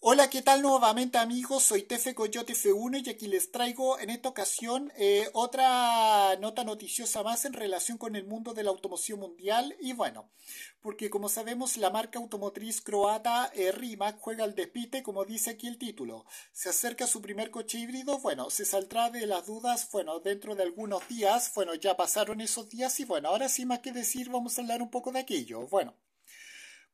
Hola, ¿qué tal nuevamente amigos? Soy Tefe Coyote F1 y aquí les traigo en esta ocasión eh, otra nota noticiosa más en relación con el mundo de la automoción mundial y bueno, porque como sabemos la marca automotriz croata eh, juega al despite como dice aquí el título. Se acerca su primer coche híbrido, bueno, se saldrá de las dudas, bueno, dentro de algunos días, bueno, ya pasaron esos días y bueno, ahora sí más que decir vamos a hablar un poco de aquello. Bueno.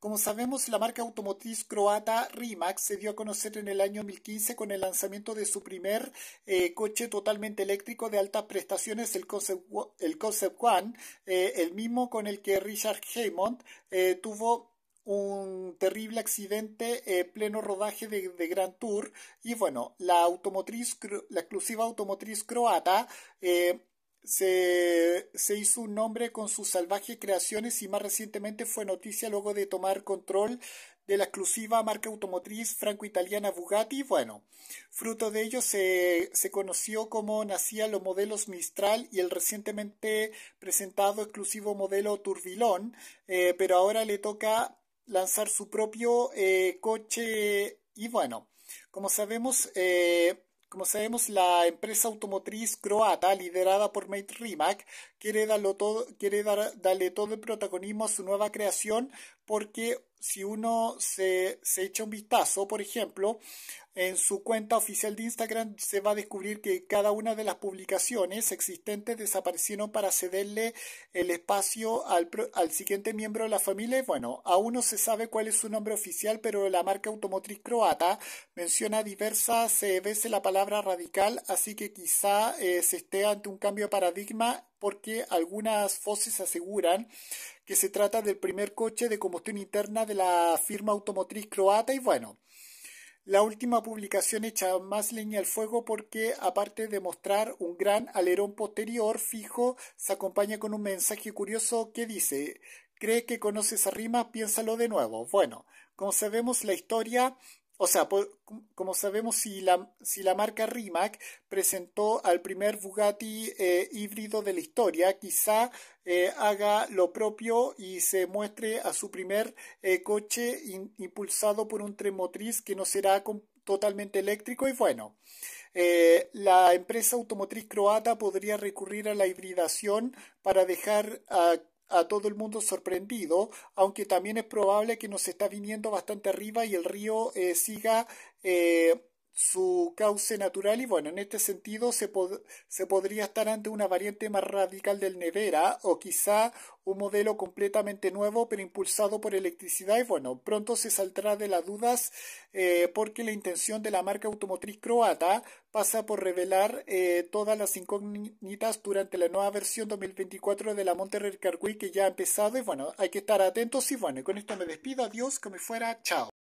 Como sabemos, la marca automotriz croata Rimac se dio a conocer en el año 2015 con el lanzamiento de su primer eh, coche totalmente eléctrico de altas prestaciones, el Concept, el One, eh, el mismo con el que Richard Hammond eh, tuvo un terrible accidente pleno rodaje de, de, Grand Tour. Y bueno, la automotriz, la exclusiva automotriz croata se, hizo un nombre con sus salvajes creaciones y más recientemente fue noticia luego de tomar control de la exclusiva marca automotriz franco-italiana Bugatti. Bueno, fruto de ello se, conoció como nacían los modelos Mistral y el recientemente presentado exclusivo modelo Turbilón, eh, pero ahora le toca lanzar su propio eh, coche y bueno, como sabemos... Eh, como sabemos, la empresa automotriz croata, liderada por Mate Rimac, quiere, darlo todo, quiere darle todo el protagonismo a su nueva creación porque si uno se, se, echa un vistazo, por ejemplo, en su cuenta oficial de Instagram se va a descubrir que cada una de las publicaciones existentes desaparecieron para cederle el espacio al, al siguiente miembro de la familia. bueno, aún no se sabe cuál es su nombre oficial, pero la marca automotriz croata menciona diversas eh, veces la palabra radical, así que quizá eh, se esté ante un cambio de paradigma porque algunas foses aseguran que se trata del primer coche de combustión interna de la firma automotriz croata y bueno, la última publicación echa más leña al fuego porque, aparte de mostrar un gran alerón posterior fijo, se acompaña con un mensaje curioso que dice, ¿cree que conoces esa Rima? Piénsalo de nuevo. Bueno, como sabemos, la historia o sea, como sabemos, si la, marca Rimac presentó al primer Bugatti eh, híbrido de la historia, quizá eh, haga lo propio y se muestre a su primer eh, coche impulsado por un tren motriz que no será totalmente eléctrico y bueno. la empresa automotriz croata podría recurrir a la hibridación para dejar a a todo el mundo sorprendido, aunque también es probable que nos está viniendo bastante arriba y el río eh, siga eh, su cauce natural y bueno, en este sentido se, se, podría estar ante una variante más radical del Nevera o quizá un modelo completamente nuevo pero impulsado por electricidad y bueno, pronto se saldrá de las dudas eh, porque la intención de la marca automotriz croata pasa por revelar eh, todas las incógnitas durante la nueva versión 2024 de la Monterrey Cargui que ya ha empezado y bueno, hay que estar atentos y bueno, con esto me despido, adiós, que me fuera, chao.